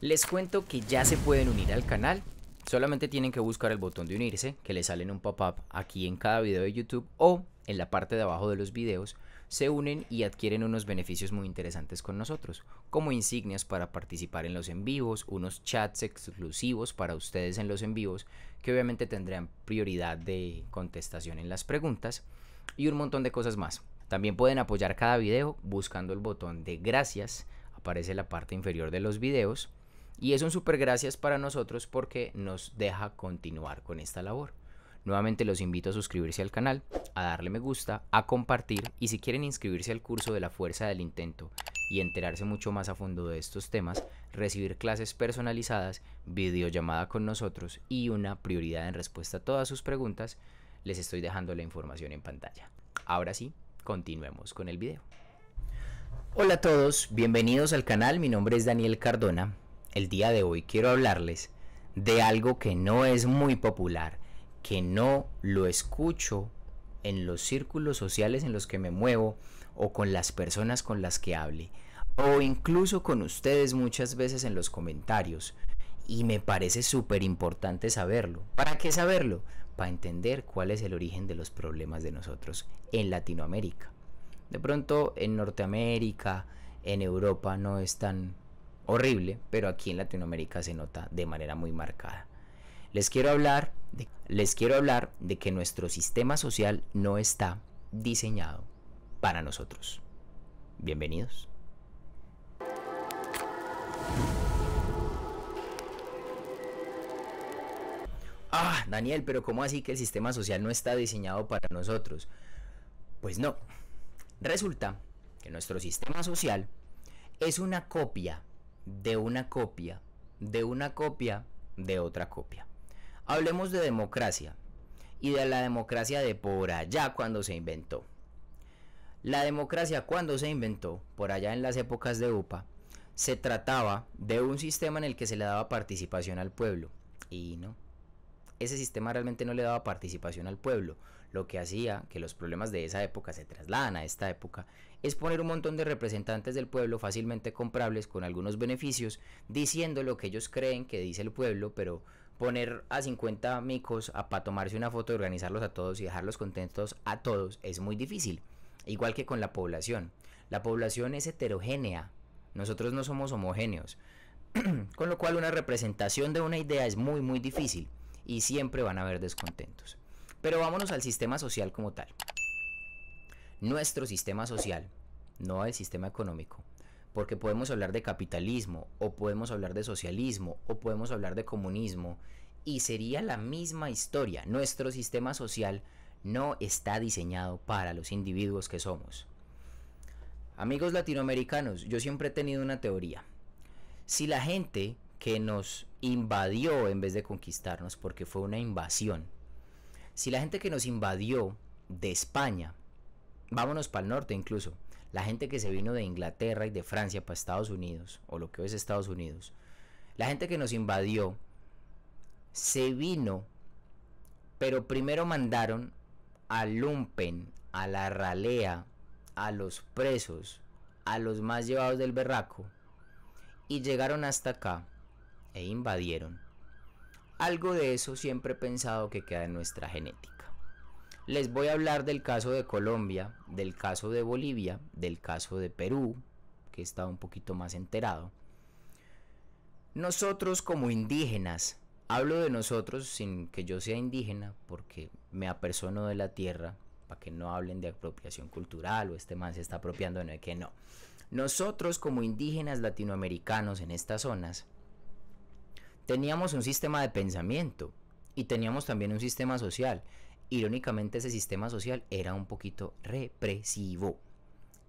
Les cuento que ya se pueden unir al canal. Solamente tienen que buscar el botón de unirse, que les sale en un pop-up aquí en cada video de YouTube o en la parte de abajo de los videos. Se unen y adquieren unos beneficios muy interesantes con nosotros, como insignias para participar en los en vivos, unos chats exclusivos para ustedes en los en vivos, que obviamente tendrán prioridad de contestación en las preguntas, y un montón de cosas más. También pueden apoyar cada video buscando el botón de gracias, aparece en la parte inferior de los videos y es un súper gracias para nosotros porque nos deja continuar con esta labor. Nuevamente los invito a suscribirse al canal, a darle me gusta, a compartir y si quieren inscribirse al curso de la fuerza del intento y enterarse mucho más a fondo de estos temas, recibir clases personalizadas, videollamada con nosotros y una prioridad en respuesta a todas sus preguntas, les estoy dejando la información en pantalla. Ahora sí, continuemos con el video. Hola a todos, bienvenidos al canal, mi nombre es Daniel Cardona el día de hoy quiero hablarles de algo que no es muy popular, que no lo escucho en los círculos sociales en los que me muevo o con las personas con las que hable o incluso con ustedes muchas veces en los comentarios. Y me parece súper importante saberlo. ¿Para qué saberlo? Para entender cuál es el origen de los problemas de nosotros en Latinoamérica. De pronto en Norteamérica, en Europa no es tan horrible, pero aquí en Latinoamérica se nota de manera muy marcada. Les quiero hablar de, les quiero hablar de que nuestro sistema social no está diseñado para nosotros. Bienvenidos. Ah, Daniel, pero ¿cómo así que el sistema social no está diseñado para nosotros? Pues no. Resulta que nuestro sistema social es una copia de una copia, de una copia, de otra copia. Hablemos de democracia y de la democracia de por allá cuando se inventó. La democracia cuando se inventó, por allá en las épocas de UPA, se trataba de un sistema en el que se le daba participación al pueblo. Y no, ese sistema realmente no le daba participación al pueblo lo que hacía que los problemas de esa época se trasladan a esta época es poner un montón de representantes del pueblo fácilmente comprables con algunos beneficios, diciendo lo que ellos creen que dice el pueblo, pero poner a 50 micos a para tomarse una foto, y organizarlos a todos y dejarlos contentos a todos es muy difícil. Igual que con la población. La población es heterogénea. Nosotros no somos homogéneos. con lo cual una representación de una idea es muy muy difícil y siempre van a haber descontentos. Pero vámonos al sistema social como tal. Nuestro sistema social, no el sistema económico, porque podemos hablar de capitalismo, o podemos hablar de socialismo, o podemos hablar de comunismo, y sería la misma historia. Nuestro sistema social no está diseñado para los individuos que somos. Amigos latinoamericanos, yo siempre he tenido una teoría. Si la gente que nos invadió en vez de conquistarnos, porque fue una invasión, si la gente que nos invadió de España, vámonos para el norte incluso, la gente que se vino de Inglaterra y de Francia para Estados Unidos, o lo que hoy es Estados Unidos, la gente que nos invadió se vino, pero primero mandaron a Lumpen, a la ralea, a los presos, a los más llevados del berraco, y llegaron hasta acá e invadieron algo de eso siempre he pensado que queda en nuestra genética. Les voy a hablar del caso de Colombia, del caso de Bolivia, del caso de Perú, que está un poquito más enterado. Nosotros como indígenas, hablo de nosotros sin que yo sea indígena, porque me apersono de la tierra, para que no hablen de apropiación cultural o este man se está apropiando, no es que no. Nosotros como indígenas latinoamericanos en estas zonas, Teníamos un sistema de pensamiento y teníamos también un sistema social. Irónicamente ese sistema social era un poquito represivo,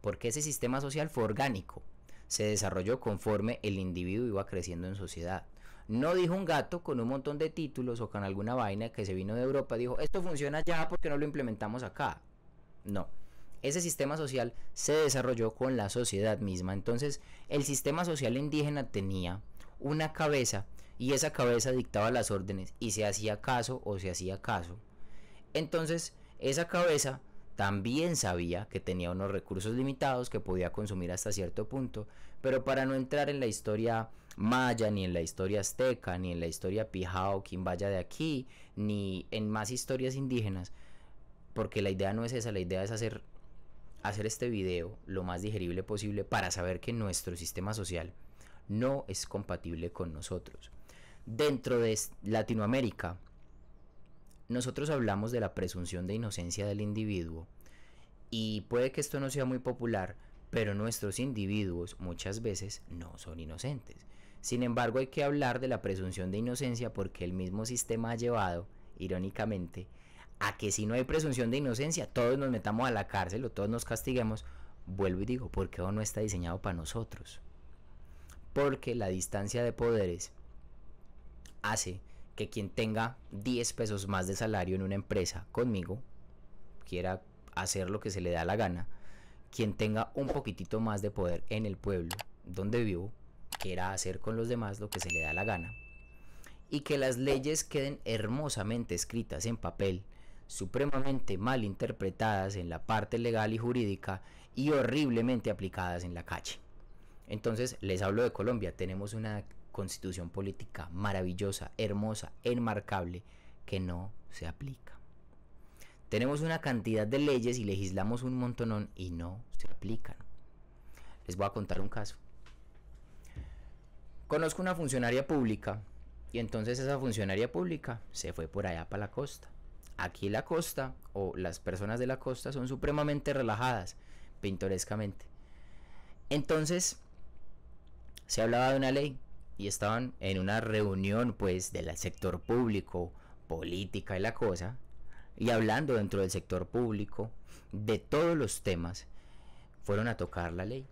porque ese sistema social fue orgánico, se desarrolló conforme el individuo iba creciendo en sociedad. No dijo un gato con un montón de títulos o con alguna vaina que se vino de Europa, dijo, esto funciona ya porque no lo implementamos acá. No, ese sistema social se desarrolló con la sociedad misma. Entonces, el sistema social indígena tenía una cabeza y esa cabeza dictaba las órdenes y se hacía caso o se hacía caso. Entonces, esa cabeza también sabía que tenía unos recursos limitados que podía consumir hasta cierto punto, pero para no entrar en la historia maya, ni en la historia azteca, ni en la historia pijao, quien vaya de aquí, ni en más historias indígenas, porque la idea no es esa, la idea es hacer, hacer este video lo más digerible posible para saber que nuestro sistema social no es compatible con nosotros. Dentro de Latinoamérica, nosotros hablamos de la presunción de inocencia del individuo y puede que esto no sea muy popular, pero nuestros individuos muchas veces no son inocentes. Sin embargo, hay que hablar de la presunción de inocencia porque el mismo sistema ha llevado, irónicamente, a que si no hay presunción de inocencia, todos nos metamos a la cárcel o todos nos castiguemos. Vuelvo y digo, porque no está diseñado para nosotros porque la distancia de poderes hace que quien tenga 10 pesos más de salario en una empresa conmigo quiera hacer lo que se le da la gana, quien tenga un poquitito más de poder en el pueblo donde vivo quiera hacer con los demás lo que se le da la gana y que las leyes queden hermosamente escritas en papel, supremamente mal interpretadas en la parte legal y jurídica y horriblemente aplicadas en la calle. Entonces, les hablo de Colombia. Tenemos una constitución política maravillosa, hermosa, enmarcable, que no se aplica. Tenemos una cantidad de leyes y legislamos un montonón y no se aplican. Les voy a contar un caso. Conozco una funcionaria pública y entonces esa funcionaria pública se fue por allá para la costa. Aquí la costa o las personas de la costa son supremamente relajadas, pintorescamente. Entonces, se hablaba de una ley y estaban en una reunión pues del sector público, política y la cosa, y hablando dentro del sector público de todos los temas, fueron a tocar la ley.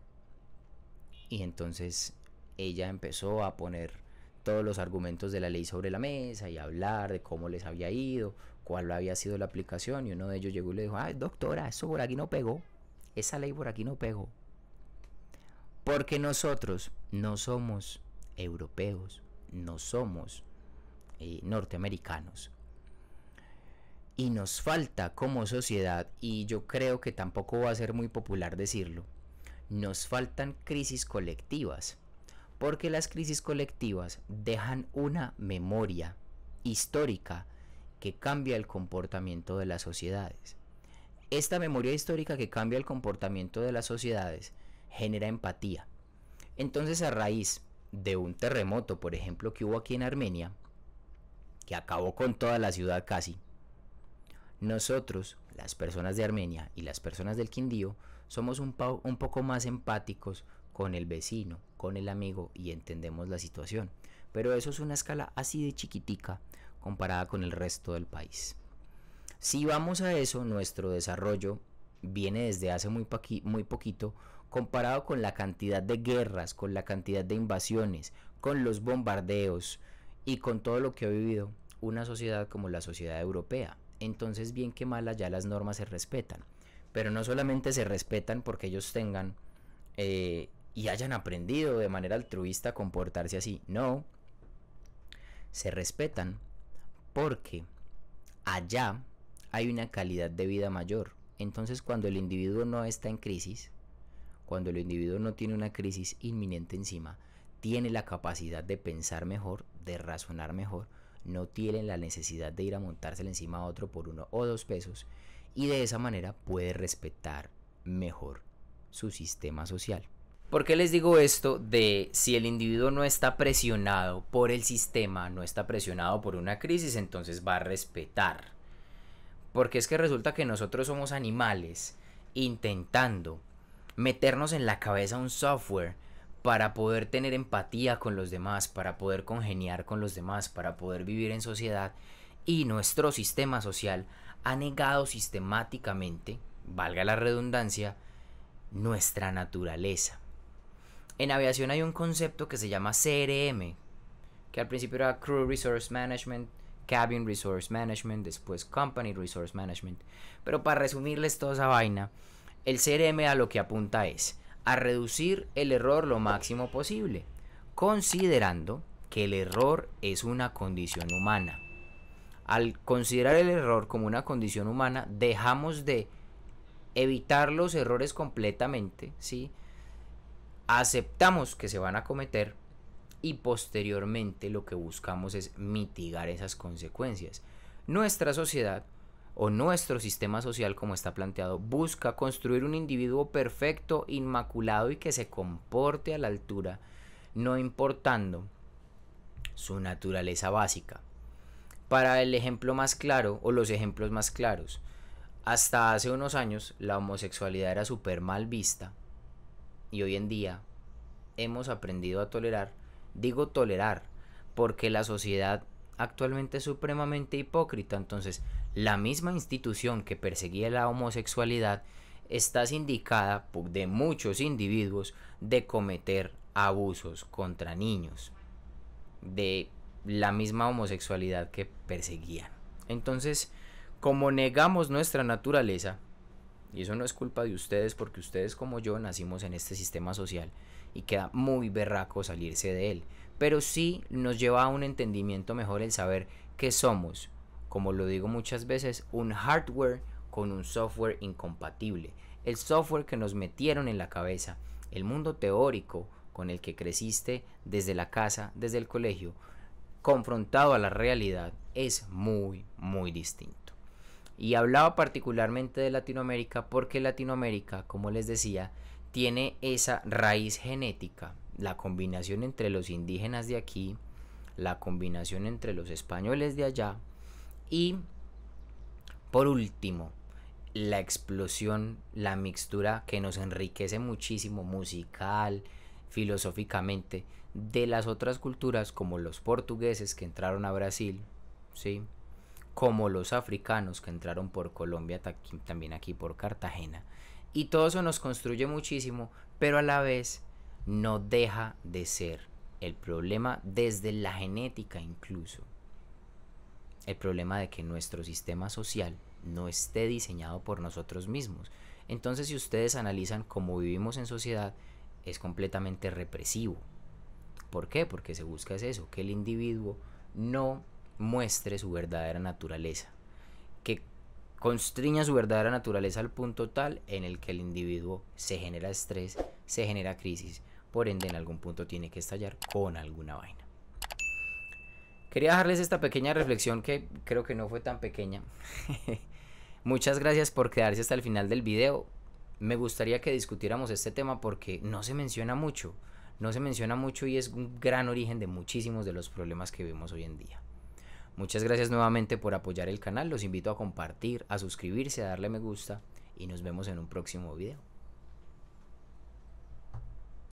Y entonces ella empezó a poner todos los argumentos de la ley sobre la mesa y hablar de cómo les había ido, cuál había sido la aplicación. Y uno de ellos llegó y le dijo, ay doctora, eso por aquí no pegó, esa ley por aquí no pegó. Porque nosotros no somos europeos, no somos eh, norteamericanos. Y nos falta como sociedad, y yo creo que tampoco va a ser muy popular decirlo, nos faltan crisis colectivas. Porque las crisis colectivas dejan una memoria histórica que cambia el comportamiento de las sociedades. Esta memoria histórica que cambia el comportamiento de las sociedades genera empatía. Entonces a raíz de un terremoto, por ejemplo, que hubo aquí en Armenia, que acabó con toda la ciudad casi, nosotros, las personas de Armenia y las personas del Quindío, somos un, poco más empáticos con el vecino, con el amigo y entendemos la situación. Pero eso es una escala así de chiquitica comparada con el resto del país. Si vamos a eso, nuestro desarrollo viene desde hace muy poquito comparado con la cantidad de guerras, con la cantidad de invasiones, con los bombardeos y con todo lo que ha vivido una sociedad como la sociedad europea. Entonces, bien que mal, ya las normas se respetan. Pero no solamente se respetan porque ellos tengan eh, y hayan aprendido de manera altruista a comportarse así. No. Se respetan porque allá hay una calidad de vida mayor. Entonces, cuando el individuo no está en crisis, cuando el individuo no tiene una crisis inminente encima, tiene la capacidad de pensar mejor, de razonar mejor, no tiene la necesidad de ir a montársela encima a otro por uno o dos pesos y de esa manera puede respetar mejor su sistema social. ¿Por qué les digo esto de si el individuo no está presionado por el sistema, no está presionado por una crisis, entonces va a respetar? Porque es que resulta que nosotros somos animales intentando meternos en la cabeza un software para poder tener empatía con los demás, para poder congeniar con los demás, para poder vivir en sociedad. Y nuestro sistema social ha negado sistemáticamente, valga la redundancia, nuestra naturaleza. En aviación hay un concepto que se llama CRM, que al principio era Crew Resource Management, Cabin Resource Management, después Company Resource Management. Pero para resumirles toda esa vaina, el CRM a lo que apunta es a reducir el error lo máximo posible, considerando que el error es una condición humana. Al considerar el error como una condición humana, dejamos de evitar los errores completamente, ¿sí? aceptamos que se van a cometer y posteriormente lo que buscamos es mitigar esas consecuencias. Nuestra sociedad o nuestro sistema social como está planteado busca construir un individuo perfecto, inmaculado y que se comporte a la altura, no importando su naturaleza básica. Para el ejemplo más claro o los ejemplos más claros, hasta hace unos años la homosexualidad era súper mal vista y hoy en día hemos aprendido a tolerar, digo tolerar, porque la sociedad actualmente supremamente hipócrita. Entonces, la misma institución que perseguía la homosexualidad está sindicada de muchos individuos de cometer abusos contra niños de la misma homosexualidad que perseguían. Entonces, como negamos nuestra naturaleza, y eso no es culpa de ustedes porque ustedes como yo nacimos en este sistema social y queda muy berraco salirse de él pero sí nos lleva a un entendimiento mejor el saber que somos, como lo digo muchas veces, un hardware con un software incompatible. El software que nos metieron en la cabeza, el mundo teórico con el que creciste desde la casa, desde el colegio, confrontado a la realidad, es muy, muy distinto. Y hablaba particularmente de Latinoamérica porque Latinoamérica, como les decía, tiene esa raíz genética la combinación entre los indígenas de aquí, la combinación entre los españoles de allá y por último la explosión, la mixtura que nos enriquece muchísimo musical, filosóficamente de las otras culturas como los portugueses que entraron a Brasil, ¿sí? como los africanos que entraron por Colombia, también aquí por Cartagena. Y todo eso nos construye muchísimo, pero a la vez no deja de ser el problema desde la genética incluso. El problema de que nuestro sistema social no esté diseñado por nosotros mismos. Entonces si ustedes analizan cómo vivimos en sociedad, es completamente represivo. ¿Por qué? Porque se busca es eso, que el individuo no muestre su verdadera naturaleza, que constriña su verdadera naturaleza al punto tal en el que el individuo se genera estrés, se genera crisis, por ende, en algún punto tiene que estallar con alguna vaina. Quería dejarles esta pequeña reflexión que creo que no fue tan pequeña. Muchas gracias por quedarse hasta el final del video. Me gustaría que discutiéramos este tema porque no se menciona mucho. No se menciona mucho y es un gran origen de muchísimos de los problemas que vemos hoy en día. Muchas gracias nuevamente por apoyar el canal, los invito a compartir, a suscribirse, a darle me gusta y nos vemos en un próximo video.